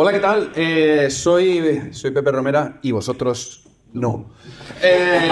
Hola, ¿qué tal? Eh, soy, soy Pepe Romera y vosotros no. Eh,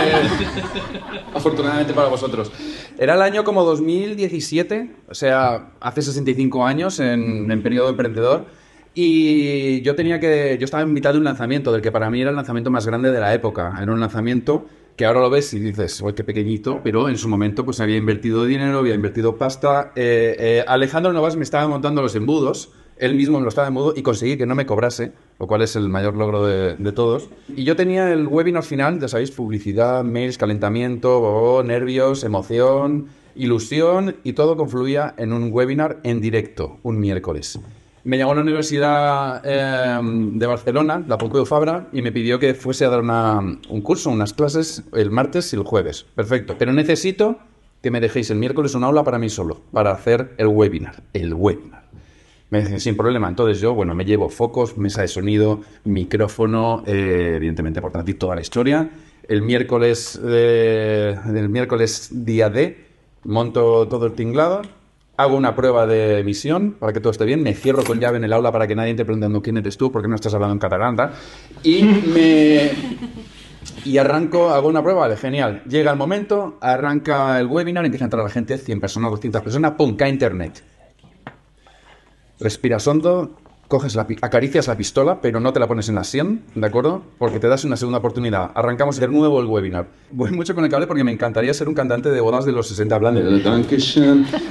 afortunadamente para vosotros. Era el año como 2017, o sea, hace 65 años en, periodo emprendedor. Y yo tenía que. Yo estaba en mitad de un lanzamiento, del que para mí era el lanzamiento más grande de la época. Era un lanzamiento que ahora lo ves y dices, uy, qué pequeñito, pero en su momento pues había invertido dinero, había invertido pasta. Eh, Alejandro Novas me estaba montando los embudos él mismo me lo estaba de modo y conseguí que no me cobrase, lo cual es el mayor logro de, todos. Y yo tenía el webinar final, ya sabéis, publicidad, mails, calentamiento, nervios, emoción, ilusión y todo confluía en un webinar en directo un miércoles. Me llamó la Universidad em, de Barcelona, la Pompeu Fabra, y me pidió que fuese a dar un curso, unas clases el martes y el jueves. Perfecto. Pero necesito que me dejéis el miércoles una aula para mí solo, para hacer el webinar. El webinar. Me dicen, sin problema. Entonces yo, bueno, me llevo focos, mesa de sonido, micrófono, eh, evidentemente, evidentemente y toda la historia. El miércoles, eh, el miércoles día D, monto todo el tinglado, hago una prueba de emisión para que todo esté bien, me cierro con llave en el aula para que nadie te preguntando quién eres tú, porque no estás hablando en catalán, y me... Y arranco, hago una prueba, vale, genial. Llega el momento, arranca el webinar, empieza a entrar la gente, 100 personas, 200 personas, pum, cae internet respiras hondo, coges la, acaricias la pistola, pero no te la pones en la sien, ¿de acuerdo? Porque te das una segunda oportunidad. Arrancamos de nuevo el webinar. Voy mucho con el cable porque me encantaría ser un cantante de bodas de los 60 hablando. Eh,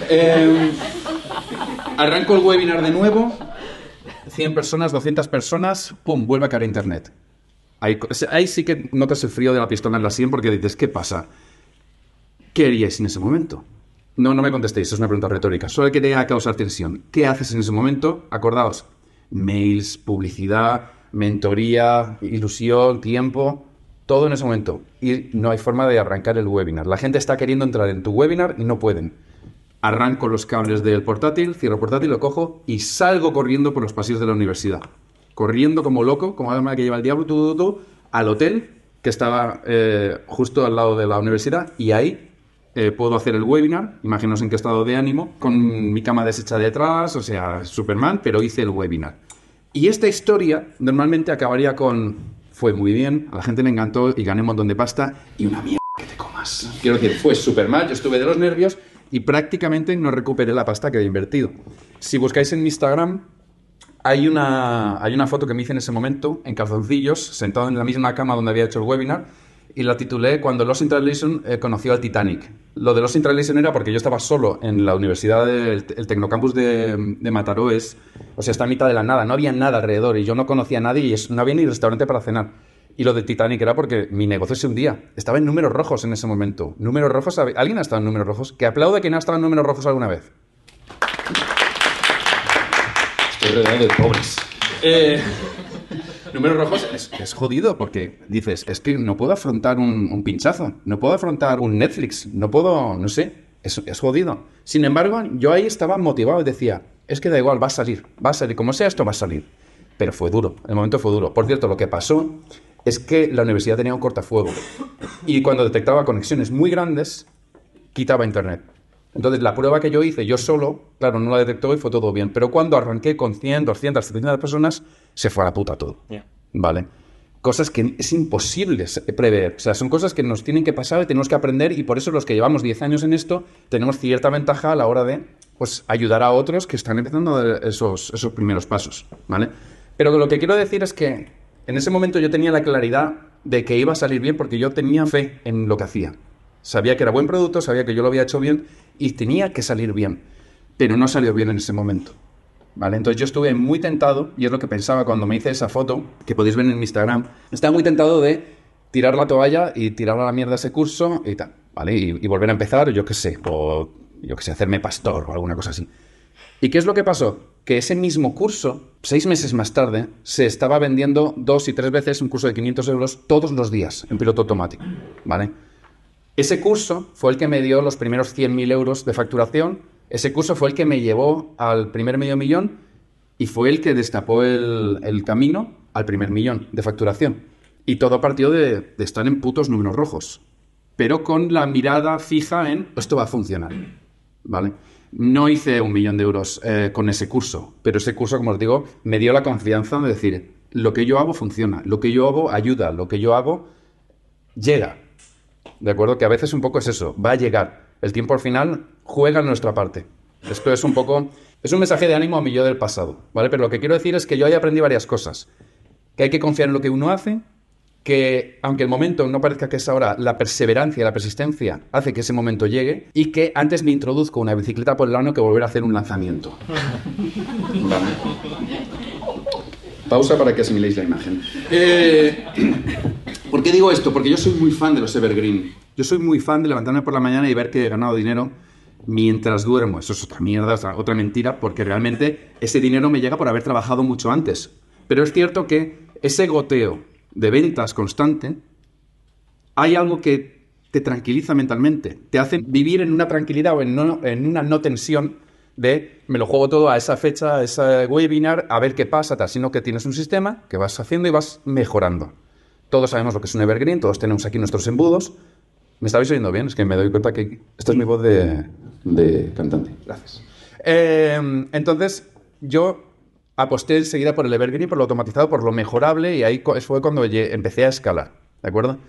eh, arranco el webinar de nuevo. 100 personas, 200 personas, pum, vuelve a caer internet. Ahí, ahí sí que notas el frío de la pistola en la sien porque dices, ¿qué pasa? ¿Qué haríais en ese momento? No, no me contestéis, es una pregunta retórica. Solo quería causar tensión. ¿Qué haces en ese momento? Acordaos, mails, publicidad, mentoría, ilusión, tiempo, todo en ese momento. Y no hay forma de arrancar el webinar. La gente está queriendo entrar en tu webinar y no pueden. Arranco los cables del portátil, cierro el portátil, lo cojo y salgo corriendo por los pasillos de la universidad. Corriendo como loco, como alma que lleva el diablo, al hotel que estaba eh, justo al lado de la universidad y ahí eh, puedo hacer el webinar, imaginaos en qué estado de ánimo, con mi cama deshecha detrás, o sea, Superman, pero hice el webinar. Y esta historia normalmente acabaría con, fue muy bien, a la gente le encantó y gané un montón de pasta y una mierda que te comas. Quiero decir, fue Superman, yo estuve de los nervios y prácticamente no recuperé la pasta que había invertido. Si buscáis en mi Instagram, hay una, hay una foto que me hice en ese momento, en calzoncillos, sentado en la misma cama donde había hecho el webinar, y la titulé Cuando Lost in eh, conoció al Titanic. Lo de Lost in era porque yo estaba solo en la universidad, del Tecnocampus de, de Mataroes, o sea, está a mitad de la nada, no había nada alrededor y yo no conocía a nadie y no había ni restaurante para cenar. Y lo de Titanic era porque mi negocio se hundía. Estaba en números rojos en ese momento. Números rojos, ¿alguien ha estado en números rojos? Que aplaude quien ha estado en números rojos alguna vez. de pobres. Eh, Número rojo es, jodido porque dices, es que no puedo afrontar un, pinchazo, no puedo afrontar un Netflix, no puedo, no sé, es, jodido. Sin embargo, yo ahí estaba motivado y decía, es que da igual, va a salir, va a salir, como sea esto va a salir. Pero fue duro, el momento fue duro. Por cierto, lo que pasó es que la universidad tenía un cortafuego y cuando detectaba conexiones muy grandes, quitaba internet. Entonces, la prueba que yo hice yo solo, claro, no la detectó y fue todo bien. Pero cuando arranqué con 100, 200, 700 personas, se fue a la puta todo. ¿Vale? Cosas que es imposible eh, prever. O sea, son cosas que nos tienen que pasar y tenemos que aprender y por eso los que llevamos 10 años en esto tenemos cierta ventaja a la hora de pues, ayudar a otros que están empezando a esos, esos primeros pasos. ¿Vale? Pero lo que quiero decir es que en ese momento yo tenía la claridad de que iba a salir bien porque yo tenía fe en lo que hacía. Sabía que era buen producto, sabía que yo lo había hecho bien y tenía que salir bien. Pero no salió bien en ese momento. Entonces yo estuve muy tentado, y es lo que pensaba cuando me hice esa foto, que podéis ver en mi Instagram, estaba muy tentado de tirar la toalla y tirar a la mierda ese curso y tal, Y, volver a empezar, yo qué sé, o yo qué sé, hacerme pastor o alguna cosa así. ¿Y qué es lo que pasó? Que ese mismo curso, seis meses más tarde, se estaba vendiendo dos y tres veces un curso de 500 euros todos los días en piloto automático, ¿vale? Ese curso fue el que me dio los primeros 100.000 euros de facturación ese curso fue el que me llevó al primer medio millón y fue el que destapó el, camino al primer millón de facturación. Y todo partió de, estar en putos números rojos, pero con la mirada fija en esto va a funcionar. ¿Vale? No hice un millón de euros eh, con ese curso, pero ese curso, como os digo, me dio la confianza de decir, lo que yo hago funciona, lo que yo hago ayuda, lo que yo hago llega. ¿De acuerdo? Que a veces un poco es eso, va a llegar. El tiempo al final juega en nuestra parte. Esto es un poco... Es un mensaje de ánimo a mi yo del pasado, ¿vale? Pero lo que quiero decir es que yo ahí aprendí varias cosas. Que hay que confiar en lo que uno hace, que aunque el momento no parezca que es ahora, la perseverancia, y la persistencia hace que ese momento llegue y que antes me introduzco una bicicleta por el ano que volver a hacer un lanzamiento. Pausa para que asimiléis la imagen. Eh, ¿Por qué digo esto? Porque yo soy muy fan de los Evergreen. Yo soy muy fan de levantarme por la mañana y ver que he ganado dinero mientras duermo. Eso es otra mierda, otra mentira, porque realmente ese dinero me llega por haber trabajado mucho antes. Pero es cierto que ese goteo de ventas constante, hay algo que te tranquiliza mentalmente, te hace vivir en una tranquilidad o en, una no tensión de me lo juego todo a esa fecha, a ese webinar, a ver qué pasa, sino que tienes un sistema que vas haciendo y vas mejorando. Todos sabemos lo que es un evergreen, todos tenemos aquí nuestros embudos, ¿Me estabais oyendo bien? Es que me doy cuenta que esta es mi voz de, cantante. Gracias. Em, entonces, yo aposté enseguida por el Evergreen, por lo automatizado, por lo mejorable, y ahí fue cuando empecé a escalar. ¿De acuerdo?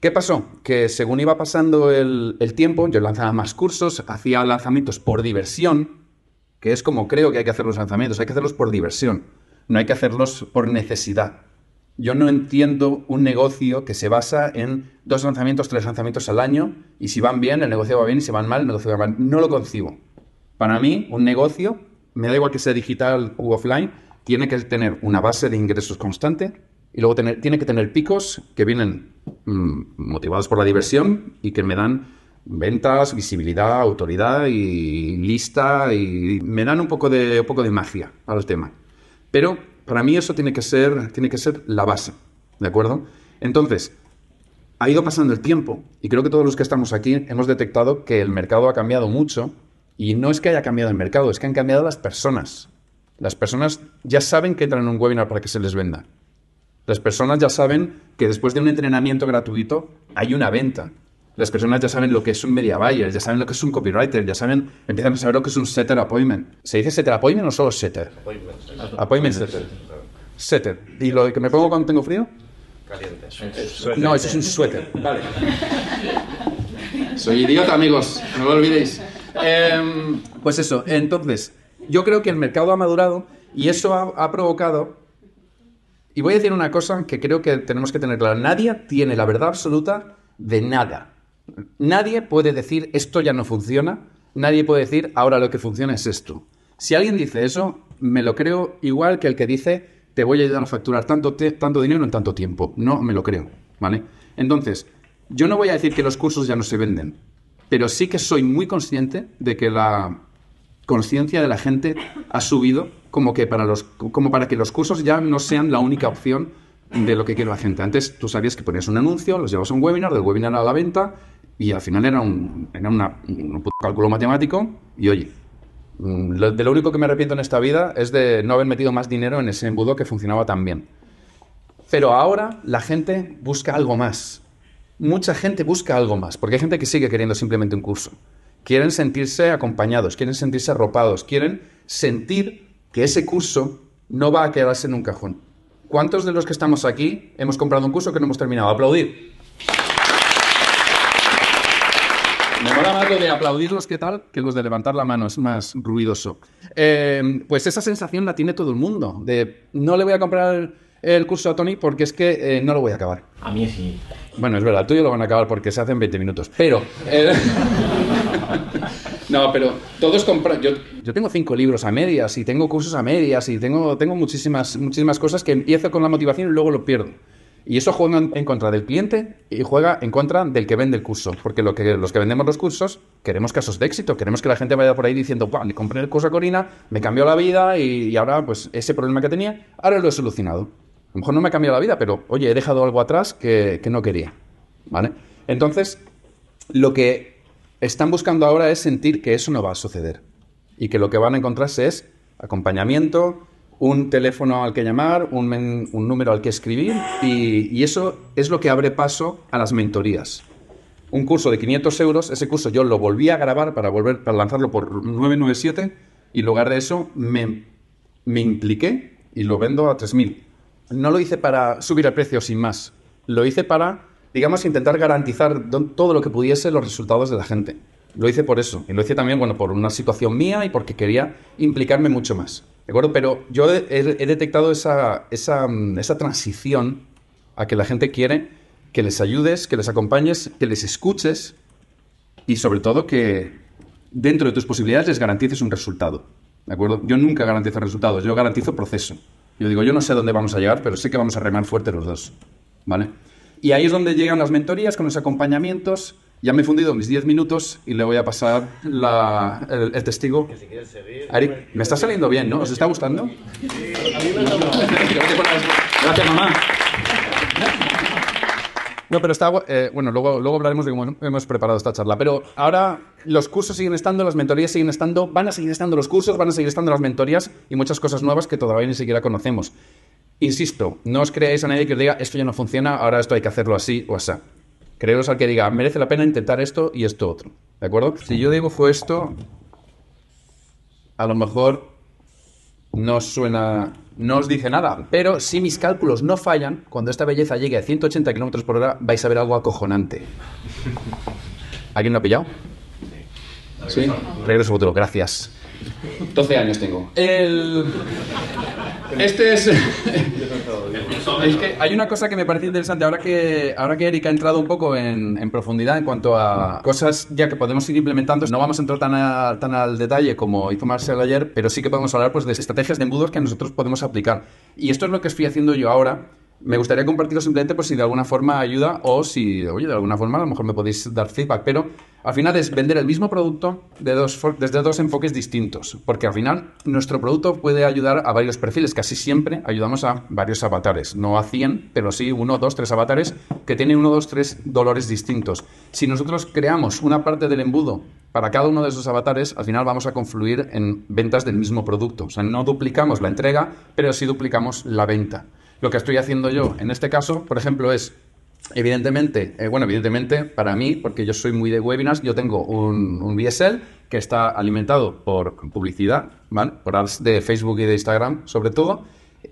¿Qué pasó? Que según iba pasando el, el tiempo, yo lanzaba más cursos, hacía lanzamientos por diversión, que es como creo que hay que hacer los lanzamientos, hay que hacerlos por diversión, no hay que hacerlos por necesidad. Yo no entiendo un negocio que se basa en dos lanzamientos, tres lanzamientos al año, y si van bien, el negocio va bien, y si van mal, el negocio va mal. No lo concibo. Para mí, un negocio, me da igual que sea digital u offline, tiene que tener una base de ingresos constante y luego tiene que tener picos que vienen mm, motivados por la diversión y que me dan ventas, visibilidad, autoridad y lista y me dan un poco de, un poco de magia al tema. Pero para mí eso tiene que ser, tiene que ser la base, ¿de acuerdo? Entonces, ha ido pasando el tiempo y creo que todos los que estamos aquí hemos detectado que el mercado ha cambiado mucho y no es que haya cambiado el mercado, es que han cambiado las personas. Las personas ya saben que entran en un webinar para que se les venda. Las personas ya saben que después de un entrenamiento gratuito hay una venta las personas ya saben lo que es un media buyer, ya saben lo que es un copywriter, ya saben, empiezan a saber lo que es un setter appointment. ¿Se dice setter appointment o solo setter? Appointment. setter. ¿Y lo que me pongo cuando tengo frío? Caliente. No, eso es un suéter. Vale. Soy idiota, amigos, no lo olvidéis. Em, pues eso, entonces, yo creo que el mercado ha madurado y eso ha, provocado y voy a decir una cosa que creo que tenemos que tener claro. Nadie tiene la verdad absoluta de nada. Nadie puede decir esto ya no funciona, nadie puede decir ahora lo que funciona es esto. Si alguien dice eso, me lo creo igual que el que dice te voy a ayudar a facturar tanto, tanto dinero en tanto tiempo. No me lo creo, ¿vale? Entonces, yo no voy a decir que los cursos ya no se venden, pero sí que soy muy consciente de que la conciencia de la gente ha subido como que para los como para que los cursos ya no sean la única opción de lo que quiero hacer Antes tú sabías que ponías un anuncio, los llevas a un webinar, del webinar a la venta y al final era un, cálculo matemático y oye, mm, de lo único que me arrepiento en esta vida es de no haber metido más dinero en ese embudo que funcionaba tan bien. Pero ahora la gente busca algo más. Mucha gente busca algo más, porque hay gente que sigue queriendo simplemente un curso. Quieren sentirse acompañados, quieren sentirse arropados, quieren sentir que ese curso no va a quedarse en un cajón. ¿Cuántos de los que estamos aquí hemos comprado un curso que no hemos terminado? Aplaudir. de aplaudirlos, ¿qué tal? Que los de levantar la mano es más ruidoso. Eh, pues esa sensación la tiene todo el mundo, de no le voy a comprar el curso a Tony porque es que eh, no lo voy a acabar. A mí sí. Bueno, es verdad, tú y lo van a acabar porque se hacen 20 minutos, pero... Eh, no, pero todos compran. Yo, tengo cinco libros a medias y tengo cursos a medias y tengo, tengo muchísimas, muchísimas cosas que empiezo con la motivación y luego lo pierdo. Y eso juega en contra del cliente y juega en contra del que vende el curso. Porque lo que, los que vendemos los cursos queremos casos de éxito, queremos que la gente vaya por ahí diciendo, wow, compré el curso a Corina, me cambió la vida y, ahora pues ese problema que tenía, ahora lo he solucionado. A lo mejor no me ha cambiado la vida, pero oye, he dejado algo atrás que, no quería. ¿Vale? Entonces, lo que están buscando ahora es sentir que eso no va a suceder y que lo que van a encontrarse es acompañamiento, un teléfono al que llamar, un, número al que escribir y, eso es lo que abre paso a las mentorías. Un curso de 500 euros, ese curso yo lo volví a grabar para, volver, para lanzarlo por 997 y en lugar de eso me, impliqué y lo vendo a 3.000. No lo hice para subir el precio sin más, lo hice para, digamos, intentar garantizar todo lo que pudiese los resultados de la gente. Lo hice por eso y lo hice también por una situación mía y porque quería implicarme mucho más. Pero yo he, detectado mm, esa, transición a que la gente quiere que les ayudes, que les acompañes, que les escuches y sobre todo que dentro de tus posibilidades les garantices un resultado. ¿De acuerdo? Yo nunca garantizo resultados, yo garantizo proceso. Yo digo, yo no sé dónde vamos a llegar, pero sé que vamos a remar fuerte los dos. ¿Vale? Y ahí es donde llegan las mentorías con los acompañamientos ya me he fundido mis 10 minutos y le voy a pasar el, testigo. A Eric, me está saliendo bien, ¿no? ¿Os está gustando? Sí, Gracias, mamá. No, pero está eh, bueno. Luego, luego hablaremos de cómo hemos preparado esta charla. Pero ahora los cursos siguen estando, las mentorías siguen estando, van a seguir estando los cursos, van a seguir estando las mentorías y muchas cosas nuevas que todavía ni siquiera conocemos. Insisto, no os creáis a nadie que os diga esto ya no funciona, ahora esto hay que hacerlo así o así. Creeros al que diga, merece la pena intentar esto y esto otro. ¿De acuerdo? Si yo digo fue esto, a lo mejor no suena, no os dice nada. Pero si mis cálculos no fallan, cuando esta belleza llegue a 180 km por hora, vais a ver algo acojonante. ¿Alguien lo ha pillado? Sí. Regreso futuro, gracias. 12 años tengo. El... Este es hay una cosa que me parece interesante. Ahora que, ahora que Eric ha entrado un poco en, profundidad en cuanto a cosas ya que podemos ir implementando, no vamos a entrar tan, al detalle como hizo Marcel ayer, pero sí que podemos hablar pues, de estrategias de embudos que nosotros podemos aplicar. Y esto es lo que estoy haciendo yo ahora me gustaría compartirlo simplemente por si de alguna forma ayuda o si, oye, de alguna forma a lo mejor me podéis dar feedback, pero al final es vender el mismo producto desde dos enfoques distintos, porque al final nuestro producto puede ayudar a varios perfiles, casi siempre ayudamos a varios avatares, no a 100, pero sí uno, dos, tres avatares que tienen uno, dos, tres dolores distintos. Si nosotros creamos una parte del embudo para cada uno de esos avatares, al final vamos a confluir en ventas del mismo producto, o sea, no duplicamos la entrega, pero sí duplicamos la venta. Lo que estoy haciendo yo en este caso, por ejemplo, es Evidentemente, eh, bueno, evidentemente para mí, porque yo soy muy de webinars, yo tengo un, un VSL que está alimentado por publicidad, ¿vale? Por ads de Facebook y de Instagram, sobre todo.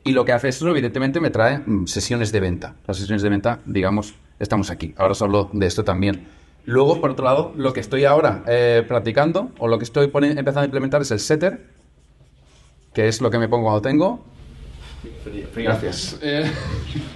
Y lo que hace eso, evidentemente, me trae mm, sesiones de venta. Las sesiones de venta, digamos, estamos aquí. Ahora os hablo de esto también. Luego, por otro lado, lo que estoy ahora eh, practicando o lo que estoy empezando a implementar es el setter, que es lo que me pongo cuando tengo Gracias. Eh,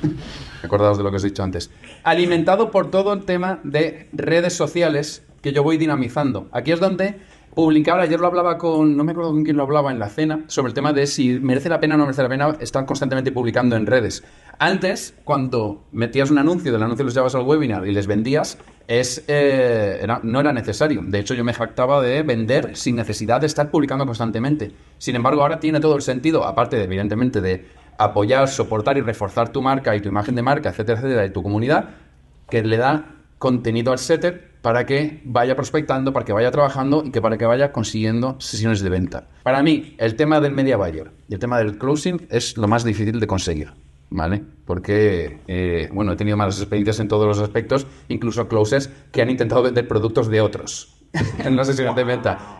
acordaos de lo que os he dicho antes. Alimentado por todo el tema de redes sociales que yo voy dinamizando. Aquí es donde publicaba, ayer lo hablaba con, no me acuerdo con quién lo hablaba en la cena, sobre el tema de si merece la pena o no merece la pena estar constantemente publicando en redes. Antes, cuando metías un anuncio, del anuncio los llevabas al webinar y les vendías, eh, no era necesario. De hecho, yo me jactaba de vender sin necesidad de estar publicando constantemente. Sin embargo, ahora tiene todo el sentido, aparte, evidentemente, de apoyar, soportar y reforzar tu marca y tu imagen de marca, etcétera, etcétera, de tu comunidad, que le da contenido al setter para que vaya prospectando, para que vaya trabajando y que para que vaya consiguiendo sesiones de venta. Para mí, el tema del media buyer y el tema del closing es lo más difícil de conseguir, ¿vale? Porque, eh, bueno, he tenido malas experiencias en todos los aspectos, incluso closes que han intentado vender productos de otros, no sé si no te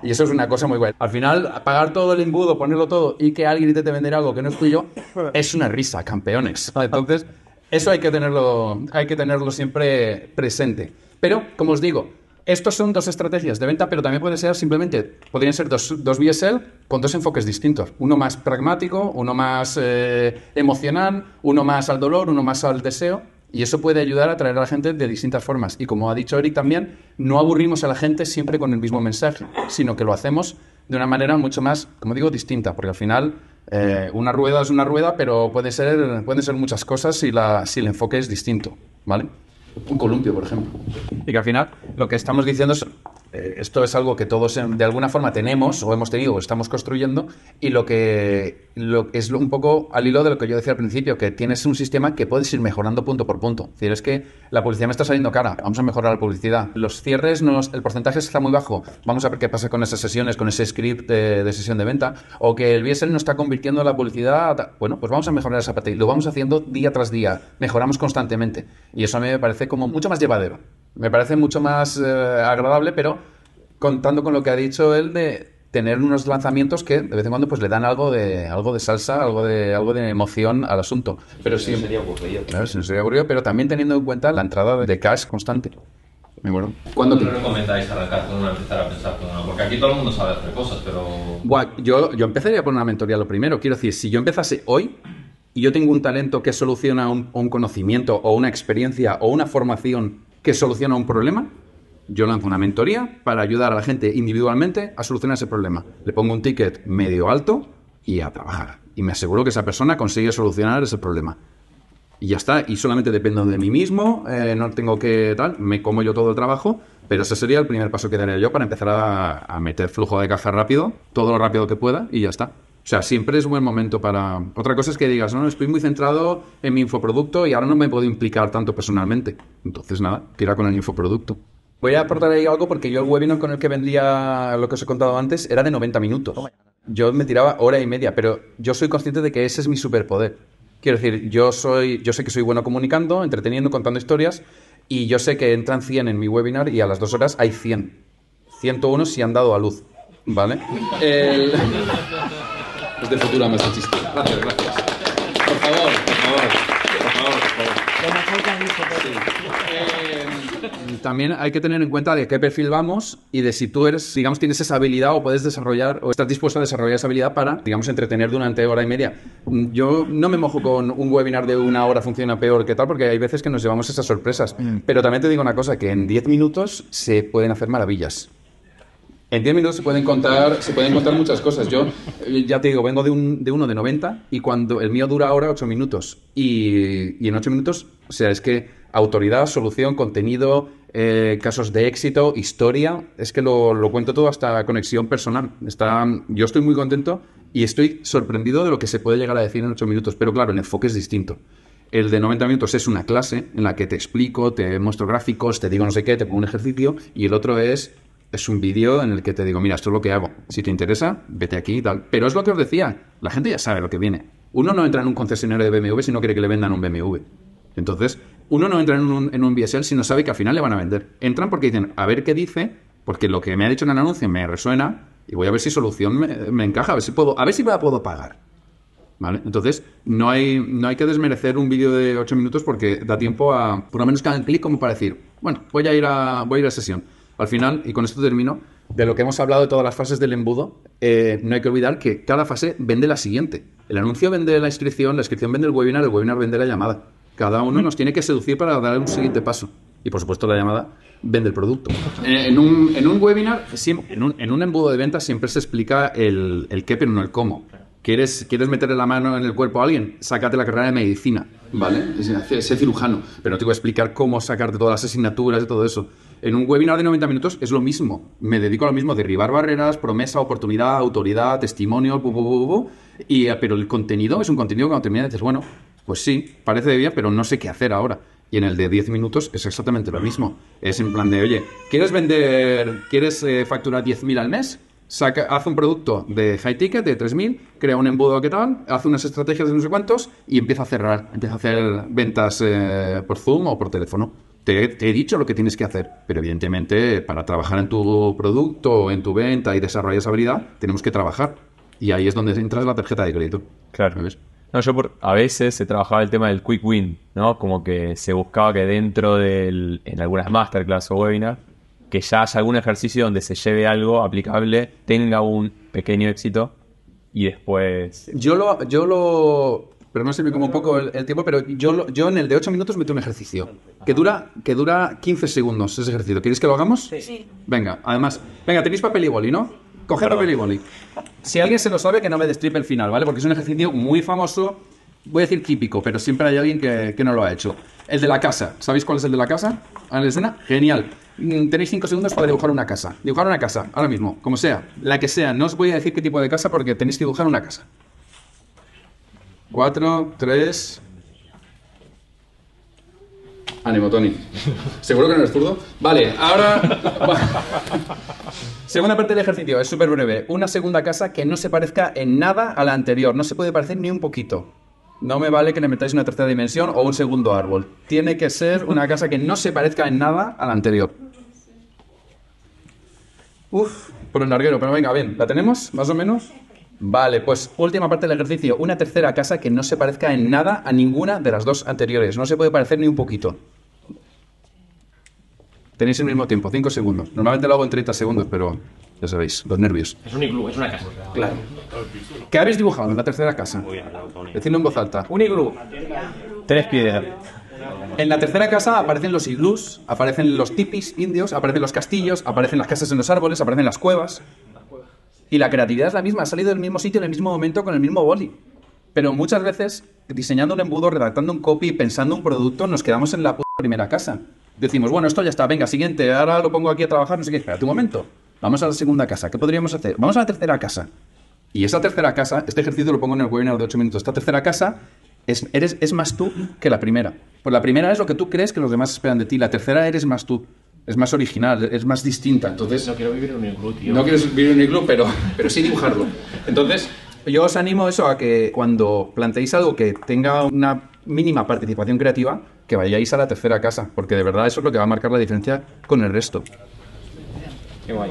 Y eso es una cosa muy buena. Al final, pagar todo el embudo, ponerlo todo y que alguien te vender algo que no es tuyo, es una risa, campeones. Entonces, eso hay que tenerlo, hay que tenerlo siempre presente. Pero, como os digo, estos son dos estrategias de venta, pero también puede ser simplemente, podrían ser dos, dos BSL con dos enfoques distintos. Uno más pragmático, uno más eh, emocional, uno más al dolor, uno más al deseo. Y eso puede ayudar a atraer a la gente de distintas formas. Y como ha dicho Eric también, no aburrimos a la gente siempre con el mismo mensaje, sino que lo hacemos de una manera mucho más, como digo, distinta, porque al final eh, una rueda es una rueda, pero puede ser, pueden ser muchas cosas si, si el enfoque es distinto, ¿vale? Un columpio, por ejemplo. Y que al final lo que estamos diciendo es, eh, esto es algo que todos em, de alguna forma tenemos o hemos tenido o estamos construyendo y lo que es un poco al hilo de lo que yo decía al principio, que tienes un sistema que puedes ir mejorando punto por punto. Es decir, es que la publicidad me está saliendo cara, vamos a mejorar la publicidad. Los cierres, el porcentaje está muy bajo, vamos a ver qué pasa con esas sesiones, con ese script de, sesión de venta, o que el BSL no está convirtiendo la publicidad, bueno, pues vamos a mejorar esa parte y lo vamos haciendo día tras día, mejoramos constantemente y eso a mí me parece como mucho más llevadero. Me parece mucho más eh, agradable, pero contando con lo que ha dicho él de tener unos lanzamientos que de vez en cuando pues le dan algo de algo de salsa, algo de algo de emoción al asunto. Pero sí, sería aburrido. Claro, sería aburrido, pero también teniendo en cuenta la entrada de cash constante. Me acuerdo. ¿Cuándo recomendáis arrancar con una, empezar Porque aquí todo el mundo sabe hacer cosas, pero... yo, yo empezaría por una mentoría lo primero. Quiero decir, si yo empezase hoy y yo tengo un talento que soluciona un conocimiento o una experiencia o una formación que soluciona un problema, yo lanzo una mentoría para ayudar a la gente individualmente a solucionar ese problema. Le pongo un ticket medio alto y a trabajar. Y me aseguro que esa persona consigue solucionar ese problema. Y ya está, y solamente dependo de mí mismo, eh, no tengo que tal, me como yo todo el trabajo, pero ese sería el primer paso que daría yo para empezar a, a meter flujo de caja rápido, todo lo rápido que pueda, y ya está. O sea, siempre es un buen momento para... Otra cosa es que digas, no, estoy muy centrado en mi infoproducto y ahora no me puedo implicar tanto personalmente. Entonces, nada, tira con el infoproducto. Voy a aportar ahí algo porque yo el webinar con el que vendía lo que os he contado antes era de 90 minutos. Yo me tiraba hora y media, pero yo soy consciente de que ese es mi superpoder. Quiero decir, yo, soy, yo sé que soy bueno comunicando, entreteniendo, contando historias, y yo sé que entran 100 en mi webinar y a las dos horas hay 100. 101 si han dado a luz, ¿vale? El... es de más chiste. Gracias, gracias. Por favor, por favor. Por favor, también hay que tener en cuenta de qué perfil vamos y de si tú eres, digamos, tienes esa habilidad o puedes desarrollar o estás dispuesto a desarrollar esa habilidad para, digamos, entretener durante hora y media. Mm, yo no me mojo con un webinar de una hora funciona peor que tal, porque hay veces que nos llevamos esas sorpresas. Mm. Pero también te digo una cosa, que en 10 minutos se pueden hacer maravillas. En 10 minutos se pueden contar, se pueden contar muchas cosas. Yo eh, ya te digo, vengo de, uno de 90 y cuando el mío dura ahora 8 minutos. Y, en 8 minutos, o sea, es que autoridad, solución, contenido, eh, casos de éxito, historia, es que lo, cuento todo hasta conexión personal. Está, yo estoy muy contento y estoy sorprendido de lo que se puede llegar a decir en 8 minutos, pero claro, el enfoque es distinto. El de 90 minutos es una clase en la que te explico, te muestro gráficos, te digo no sé qué, te pongo un ejercicio, y el otro es es un vídeo en el que te digo, mira, esto es lo que hago. Si te interesa, vete aquí y tal. Pero es lo que os decía, la gente ya sabe lo que viene. Uno no entra en un concesionario de BMW si no quiere que le vendan un BMW. Entonces, uno no entra en un, BSL si no sabe que al final le van a vender. Entran porque dicen, a ver qué dice, porque lo que me ha dicho en el anuncio me resuena y voy a ver si solución me, encaja, a ver si puedo, a ver si puedo pagar. ¿Vale? Entonces, no hay, no hay que desmerecer un vídeo de 8 minutos porque da tiempo a, por lo menos, que cada clic como para decir, bueno, voy a ir a, voy a, ir a sesión. Al final, y con esto termino, de lo que hemos hablado de todas las fases del embudo, eh, no hay que olvidar que cada fase vende la siguiente. El anuncio vende la inscripción, la inscripción vende el webinar, el webinar vende la llamada. Cada uno nos tiene que seducir para dar un siguiente paso. Y por supuesto la llamada vende el producto. Eh, en un, webinar, en un, en un, embudo de ventas siempre se explica el, qué pero no el cómo. ¿Quieres, ¿Quieres meterle la mano en el cuerpo a alguien? Sácate la carrera de medicina. ¿vale? Sé cirujano, pero no te voy a explicar cómo sacarte todas las asignaturas y todo eso. En un webinar de 90 minutos es lo mismo. Me dedico a lo mismo, derribar barreras, promesa, oportunidad, autoridad, testimonio, eh, pero el contenido es un contenido que cuando terminas dices, bueno, pues sí, parece de bien, pero no sé qué hacer ahora. Y en el de 10 minutos es exactamente lo mismo. Es en plan de, oye, ¿quieres vender, quieres eh, facturar facturar 10.000 al mes? saca, hace un producto de high ticket de 3.000, crea un embudo que tal, hace unas estrategias de no sé cuántos y empieza a cerrar, empieza a hacer ventas eh, por Zoom o por teléfono. Te, he dicho lo que tienes que hacer, pero evidentemente para trabajar en tu producto, en tu venta y desarrollar esa habilidad, tenemos que trabajar. Y ahí es donde entra la tarjeta de crédito. Claro. No, por, a veces se trabajaba el tema del quick win, ¿no? Como que se buscaba que dentro del, en algunas masterclass o webinars, que ya haya algún ejercicio donde se lleve algo aplicable, tenga un pequeño éxito y después... Yo lo... Yo lo pero no como un poco el, tiempo, pero yo, yo en el de 8 minutos meto un ejercicio que dura, que dura 15 segundos ese ejercicio. ¿Queréis que lo hagamos? Sí. Venga, además, venga, tenéis papel y boli, ¿no? Coged papel y boli. Si alguien se lo sabe, que no me destripe el final, ¿vale? Porque es un ejercicio muy famoso, voy a decir típico, pero siempre hay alguien que, que no lo ha hecho. El de la casa. ¿Sabéis cuál es el de la casa? ¿A la escena? Genial. Mm, tenéis cinco segundos para dibujar una casa. Dibujar una casa, ahora mismo, como sea, la que sea. No os voy a decir qué tipo de casa porque tenéis que dibujar una casa. Cuatro, tres... Ánimo, Tony. ¿Seguro que no eres zurdo? Vale, ahora. Segunda parte del ejercicio, es súper breve. Una segunda casa que no se parezca en nada a la anterior. No se puede parecer ni un poquito. No me vale que le metáis una tercera dimensión o un segundo árbol. Tiene que ser una casa que no se parezca en nada a la anterior. Uf, por el larguero, pero venga, bien, ¿la tenemos más o menos? Vale, pues última parte del ejercicio, una tercera casa que no se parezca en nada a ninguna de las dos anteriores, no se puede parecer ni un poquito. Tenéis el mismo tiempo, 5 segundos. Normalmente lo hago en 30 segundos, pero ya sabéis, los nervios. Es un iglú, es una casa. Claro. ¿Qué habéis dibujado en la tercera casa? Decidlo en voz alta. Un iglú. Tres piedras. En la tercera casa aparecen los iglús, aparecen los tipis indios, aparecen los castillos, aparecen las casas en los árboles, aparecen las cuevas. Y la creatividad es la misma, ha salido del mismo sitio en el mismo momento con el mismo boli. Pero muchas veces, diseñando un embudo, redactando un copy, pensando un producto, nos quedamos en la primera casa. Decimos, bueno, esto ya está, venga, siguiente, ahora lo pongo aquí a trabajar, no sé qué, espérate un momento. Vamos a la segunda casa, ¿qué podríamos hacer? Vamos a la tercera casa. Y esa tercera casa, este ejercicio lo pongo en el webinar de 8 minutos, esta tercera casa es más tú que la primera. Pues la primera es lo que tú crees que los demás esperan de ti, la tercera eres más tú. Es más original, es más distinta. Entonces, no quiero vivir en un iglú, tío. No quieres vivir en un iglú, pero, pero sí dibujarlo. Entonces, yo os animo eso a que cuando planteéis algo que tenga una mínima participación creativa, que vayáis a la tercera casa, porque de verdad eso es lo que va a marcar la diferencia con el resto. Qué guay,